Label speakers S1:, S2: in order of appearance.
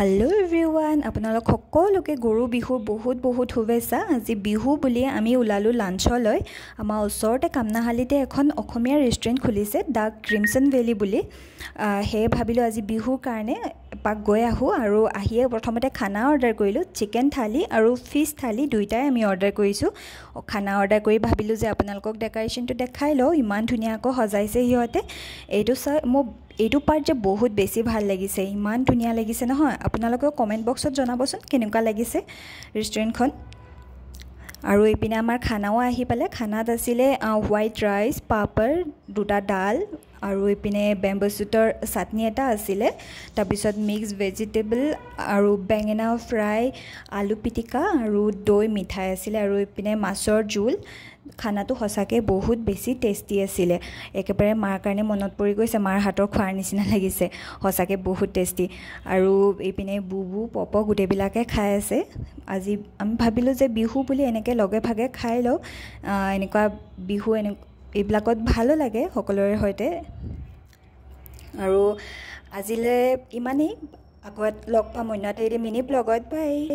S1: hello' everyone আপোনালোক সকলোকে গৰু বিহুৰ বহুত বহুত শুভেচ্ছা আজি বিহু বুলিয়ে আমি ওলালোঁ লাঞ্চলৈ আমাৰ ওচৰতে কামনাশালীতে এখন অসমীয়া ৰেষ্টুৰেণ্ট খুলিছে দ্য ক্ৰিমচন ভেলি বুলি সেয়ে ভাবিলোঁ আজি বিহুৰ কাৰণে এপাক গৈ আহোঁ আৰু আহিয়ে প্ৰথমতে খানা অৰ্ডাৰ কৰিলোঁ চিকেন থালি আৰু ফিছ থালি দুয়োটাই আমি অৰ্ডাৰ কৰিছোঁ খানা অৰ্ডাৰ কৰি ভাবিলোঁ যে আপোনালোকক ডেকৰেশ্যনটো দেখাই লওঁ ইমান ধুনীয়াকৈ সজাইছে সিহঁতে এইটো চাই মোৰ এইটো পাৰ্ট যে বহুত বেছি ভাল লাগিছে ইমান ধুনীয়া লাগিছে নহয় আপোনালোকেও কমেণ্ট বক্সত জনাবচোন কেনেকুৱা লাগিছে ৰেষ্টুৰেণ্টখন আৰু এইপিনে আমাৰ খানাও আহি পালে খানাত আছিলে হোৱাইট ৰাইচ পাপৰ দুটা ডাল আৰু এইপিনে বেম্বু চুটৰ চাটনি এটা আছিলে তাৰপিছত মিক্স ভেজিটেবল আৰু বেঙেনা ফ্ৰাই আলু পিটিকা আৰু দৈ মিঠাই আছিলে আৰু এইপিনে মাছৰ জোল খানাটো সঁচাকৈ বহুত বেছি টেষ্টি আছিলে একেবাৰে মাৰ কাৰণে মনত পৰি গৈছে মাৰ হাতৰ খোৱাৰ নিচিনা লাগিছে সঁচাকৈ বহুত টেষ্টি আৰু এইপিনে বুবু পপ গোটেইবিলাকে খাই আছে আজি আমি ভাবিলোঁ যে বিহু বুলি এনেকৈ লগে ভাগে খাই লওঁ এনেকুৱা বিহু এনে এইবিলাকত ভালো লাগে সকলোৰে সৈতে আৰু আজিলৈ ইমানেই আকৌ লগ পাম অন্য মিনি ব্লগত বাই